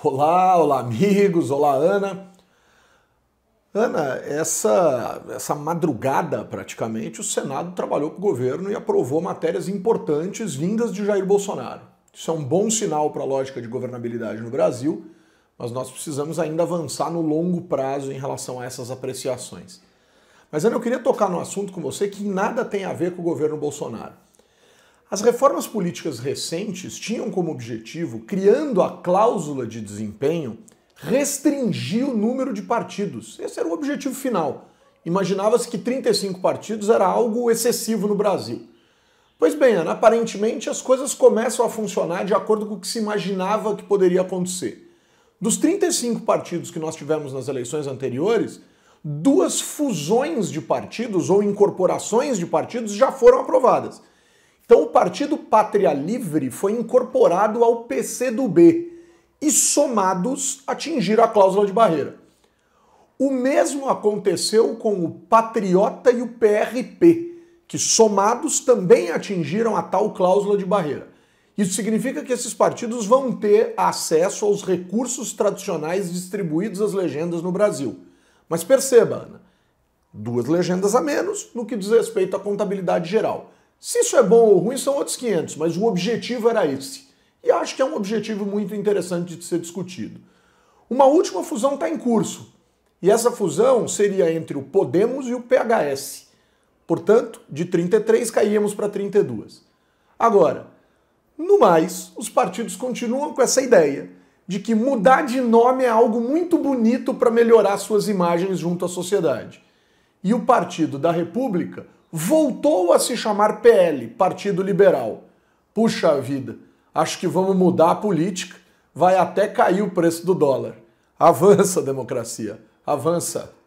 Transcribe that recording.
Olá, olá amigos, olá Ana. Ana, essa, essa madrugada praticamente o Senado trabalhou com o governo e aprovou matérias importantes vindas de Jair Bolsonaro. Isso é um bom sinal para a lógica de governabilidade no Brasil, mas nós precisamos ainda avançar no longo prazo em relação a essas apreciações. Mas Ana, eu queria tocar num assunto com você que nada tem a ver com o governo Bolsonaro. As reformas políticas recentes tinham como objetivo, criando a cláusula de desempenho, restringir o número de partidos. Esse era o objetivo final. Imaginava-se que 35 partidos era algo excessivo no Brasil. Pois bem, Ana, aparentemente as coisas começam a funcionar de acordo com o que se imaginava que poderia acontecer. Dos 35 partidos que nós tivemos nas eleições anteriores, duas fusões de partidos ou incorporações de partidos já foram aprovadas. Então o Partido Pátria Livre foi incorporado ao PCdoB e somados atingiram a cláusula de barreira. O mesmo aconteceu com o Patriota e o PRP, que somados também atingiram a tal cláusula de barreira. Isso significa que esses partidos vão ter acesso aos recursos tradicionais distribuídos às legendas no Brasil. Mas perceba, Ana, duas legendas a menos no que diz respeito à contabilidade geral. Se isso é bom ou ruim, são outros 500, mas o objetivo era esse. E acho que é um objetivo muito interessante de ser discutido. Uma última fusão está em curso. E essa fusão seria entre o Podemos e o PHS. Portanto, de 33 caímos para 32. Agora, no mais, os partidos continuam com essa ideia de que mudar de nome é algo muito bonito para melhorar suas imagens junto à sociedade. E o Partido da República voltou a se chamar PL, Partido Liberal. Puxa vida, acho que vamos mudar a política, vai até cair o preço do dólar. Avança, democracia, avança.